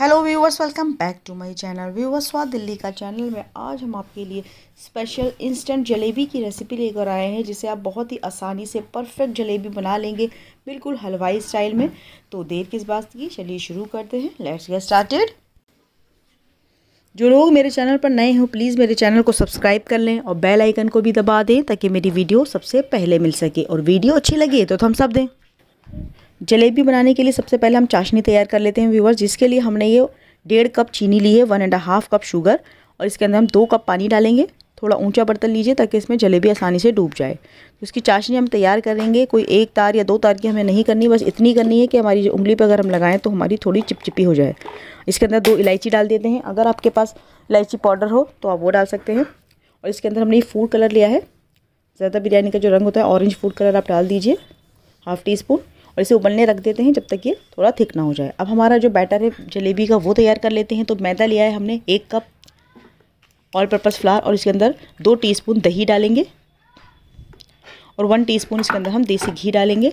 hello viewers welcome back to my channel viewers स्वाद दिल्ली का channel में आज हम आपके लिए स्पेशल इंस्टेंट जलेबी की रेसिपी लेकर आए हैं जिसे आप बहुत ही आसानी से परफेक्ट जलेबी बना लेंगे बिल्कुल हलवाई स्टाइल में तो देर किस बात की चलिए शुरू करते हैं लेट्स गेट स्टार्टेड जो लोग मेरे चैनल पर नए हों प्लीज़ मेरे चैनल को सब्सक्राइब कर लें और बेल आइकन को भी दबा दें ताकि मेरी वीडियो सबसे पहले मिल सके और वीडियो अच्छी लगे तो हम सब दें जलेबी बनाने के लिए सबसे पहले हम चाशनी तैयार कर लेते हैं व्यूवर्स जिसके लिए हमने ये डेढ़ कप चीनी ली है one and half cup sugar और इसके अंदर हम दो कप पानी डालेंगे थोड़ा ऊंचा बर्तन लीजिए ताकि इसमें जलेबी आसानी से डूब जाए तो इसकी चाशनी हम तैयार करेंगे कोई एक तार या दो तार की हमें नहीं करनी बस इतनी करनी है कि हमारी जो उंगली पर अगर हम लगाएं तो हमारी थोड़ी चिपचिपी हो जाए इसके अंदर दो इलायची डाल देते हैं अगर आपके पास इलायची पाउडर हो तो आप वो डाल सकते हैं और इसके अंदर हमने ये फूड कलर लिया है ज़्यादा बिरयानी का जो रंग होता है ऑरेंज फूड कलर आप डाल दीजिए हाफ़ टी स्पून और इसे उबलने रख देते हैं जब तक ये थोड़ा थिक ना हो जाए अब हमारा जो बैटर है जलेबी का वो तैयार कर लेते हैं तो मैदा लिया है हमने एक कप ऑल पर्पज़ फ्लार और इसके अंदर दो टी दही डालेंगे और वन टी इसके अंदर हम देसी घी डालेंगे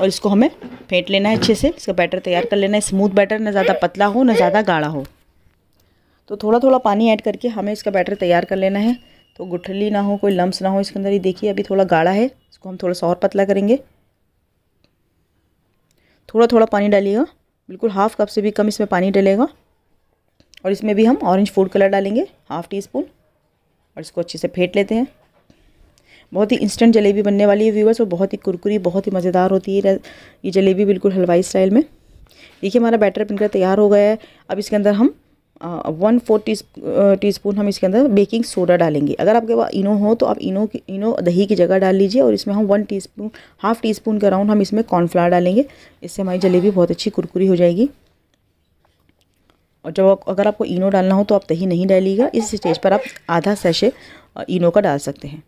और इसको हमें फेंट लेना है अच्छे से इसका बैटर तैयार कर लेना है स्मूथ बैटर ना ज़्यादा पतला हो ना ज़्यादा गाढ़ा हो तो थोड़ा थोड़ा पानी ऐड करके हमें इसका बैटर तैयार कर लेना है तो गुठली ना हो कोई लम्स ना हो इसके अंदर ये देखिए अभी थोड़ा गाढ़ा है इसको हम थोड़ा सा और पतला करेंगे थोड़ा थोड़ा पानी डालिएगा बिल्कुल हाफ़ कप से भी कम इसमें पानी डलेगा और इसमें भी हम ऑरेंज फूड कलर डालेंगे हाफ़ टी स्पून और इसको अच्छे से फेंट लेते हैं बहुत ही इंस्टेंट जलेबी बनने वाली है व्यूवर्स और बहुत ही कुरकुरी बहुत ही मज़ेदार होती है ये जलेबी बिल्कुल हलवाई स्टाइल में देखिए हमारा बैटर बनकर तैयार हो गया है अब इसके अंदर हम वन फोर टी स्पून हम इसके अंदर बेकिंग सोडा डालेंगे अगर आपके पास इनो हो तो आप इनो की इनो दही की जगह डाल लीजिए और इसमें हम one teaspoon half teaspoon के अराउंड हम इसमें कॉर्नफ्लावर डालेंगे इससे हमारी जलेबी बहुत अच्छी कुरकुरी हो जाएगी और जब अगर आपको इनो डालना हो तो आप दही नहीं डालिएगा इस स्टेज पर आप आधा सैशे इनो का डाल सकते हैं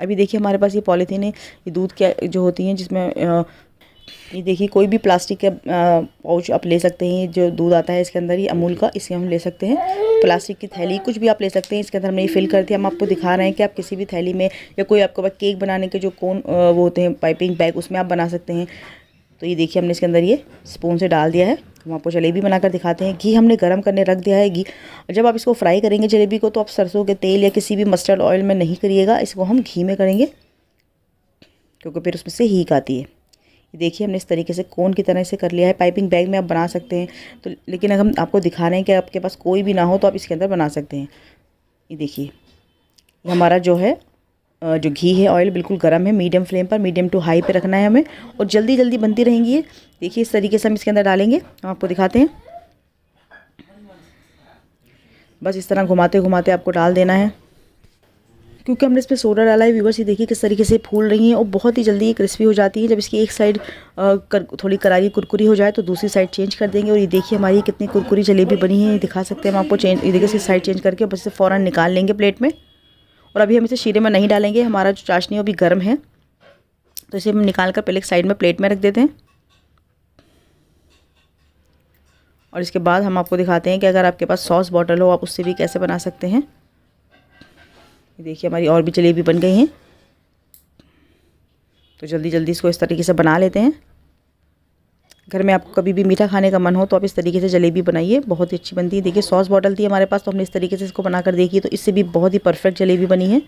अभी देखिए हमारे पास ये पॉलीथीन है ये दूध क्या जो होती हैं जिसमें ये देखिए कोई भी प्लास्टिक का पाउच आप ले सकते हैं जो दूध आता है इसके अंदर ही अमूल का इसे हम ले सकते हैं प्लास्टिक की थैली कुछ भी आप ले सकते हैं इसके अंदर हमने ये फिल करते हैं हम आपको दिखा रहे हैं कि आप किसी भी थैली में या कोई आपको केक बनाने के जो कौन वो होते हैं पाइपिंग बैग उसमें आप बना सकते हैं तो ये देखिए हमने इसके अंदर ये स्पून से डाल दिया है हम आपको जलेबी बनाकर दिखाते हैं घी हमने गर्म करने रख दिया है घी जब आप इसको फ्राई करेंगे जलेबी को तो आप सरसों के तेल या किसी भी मस्टर्ड ऑयल में नहीं करिएगा इसको हम घी में करेंगे क्योंकि फिर उसमें से हीक आती है देखिए हमने इस तरीके से कोन की तरह इसे कर लिया है पाइपिंग बैग में आप बना सकते हैं तो लेकिन अगर हम आपको दिखा रहे हैं कि आपके पास कोई भी ना हो तो आप इसके अंदर बना सकते हैं ये देखिए हमारा जो है जो घी है ऑयल बिल्कुल गर्म है मीडियम फ्लेम पर मीडियम टू हाई पर रखना है हमें और जल्दी जल्दी बनती रहेंगी देखिए इस तरीके से हम इसके अंदर डालेंगे हम आपको दिखाते हैं बस इस तरह घुमाते घुमाते आपको डाल देना है क्योंकि हमने इस पर सोडा डाला है व्यूवर्स ये देखिए किस तरीके से फूल रही हैं और बहुत ही जल्दी ये क्रिस्पी हो जाती है जब इसकी एक साइड कर, थोड़ी करारी कुरकुरी हो जाए तो दूसरी साइड चेंज कर देंगे और ये देखिए हमारी कितनी कुरकुरी जलेबी बनी है दिखा सकते हैं हम आपको चेंज ये देखिए इसकी साइड चेंज करके बस इसे फ़ौरन निकाल लेंगे प्लेट में और अभी हम इसे शीरे में नहीं डालेंगे हमारा जो चाशनी अभी भी गर्म है तो इसे हम निकाल कर पहले एक साइड में प्लेट में रख देते हैं और इसके बाद हम आपको दिखाते हैं कि अगर आपके पास सॉस बॉटल हो आप उससे भी कैसे बना सकते हैं ये देखिए हमारी और भी जलेबी बन गई हैं तो जल्दी जल्दी इसको इस तरीके से बना लेते हैं घर में आपको कभी भी मीठा खाने का मन हो तो आप इस तरीके से जलेबी बनाइए बहुत ही अच्छी बनती है देखिए सॉस बॉटल थी हमारे पास तो हमने इस तरीके से इसको बनाकर देखी तो इससे भी बहुत ही परफेक्ट जलेबी बनी है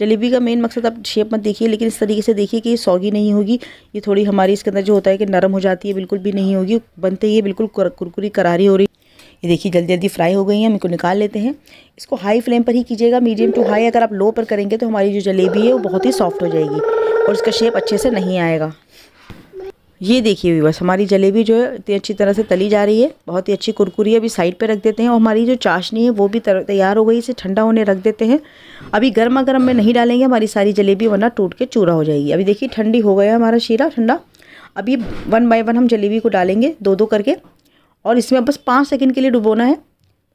जलेबी का मेन मकसद आप शेप मत देखिए लेकिन इस तरीके से देखिए कि ये सौगी नहीं होगी ये थोड़ी हमारी इसके अंदर जो होता है कि नरम हो जाती है बिल्कुल भी नहीं होगी बनते ही बिल्कुल कुरकुरी करारी हो रही ये देखिए जल्दी जल्दी फ्राई हो गई हैं हम इनको निकाल लेते हैं इसको हाई फ्लेम पर ही कीजिएगा मीडियम टू हाई अगर आप लो पर करेंगे तो हमारी जो जलेबी है वो बहुत ही सॉफ्ट हो जाएगी और इसका शेप अच्छे से नहीं आएगा ये देखिए भी बस हमारी जलेबी जो है इतनी अच्छी तरह से तली जा रही है बहुत ही अच्छी कुरकुरी अभी साइड पे रख देते हैं और हमारी जो चाशनी है वो भी तैयार हो गई इसे ठंडा होने रख देते हैं अभी गर्मा गर्म में नहीं डालेंगे हमारी सारी जलेबी वरना टूट के चूरा हो जाएगी अभी देखिए ठंडी हो गया हमारा शीरा ठंडा अभी वन बाई वन हम जलेबी को डालेंगे दो दो करके और इसमें बस पाँच सेकेंड के लिए डुबोना है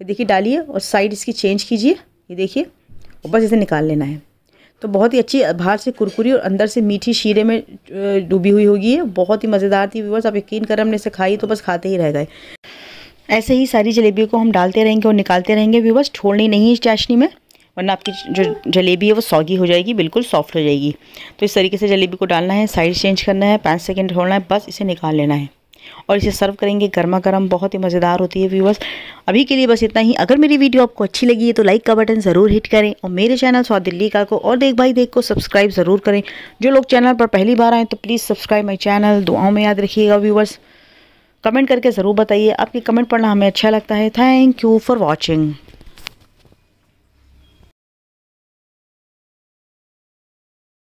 देखिए डालिए और साइड इसकी चेंज कीजिए ये देखिए और बस इसे निकाल लेना है तो बहुत ही अच्छी बाहर से कुरकुरी और अंदर से मीठी शीरे में डूबी हुई होगी बहुत ही मज़ेदार थी व्यूवर्स आप यकीन कर हमने इसे खाई तो बस खाते ही रह गए ऐसे ही सारी जलेबियों को हम डालते रहेंगे और निकालते रहेंगे व्यूवर्स छोड़नी नहीं है इस चाशनी में वरना आपकी जो जलेबी है वो सौगी हो जाएगी बिल्कुल सॉफ्ट हो जाएगी तो इस तरीके से जलेबी को डालना है साइड चेंज करना है पाँच सेकेंड छोड़ना है बस इसे निकाल लेना है और इसे सर्व करेंगे गर्मा गर्म बहुत ही मज़ेदार होती है व्यूवर्स अभी के लिए बस इतना ही अगर मेरी वीडियो आपको अच्छी लगी है तो लाइक का बटन ज़रूर हिट करें और मेरे चैनल स्वाद दिल्ली का को और देख भाई देख को सब्सक्राइब ज़रूर करें जो लोग चैनल पर पहली बार आएँ तो प्लीज़ सब्सक्राइब माई चैनल दुआओं में याद रखिएगा व्यूवर्स कमेंट करके ज़रूर बताइए आपके कमेंट पढ़ना हमें अच्छा लगता है थैंक यू फॉर वॉचिंग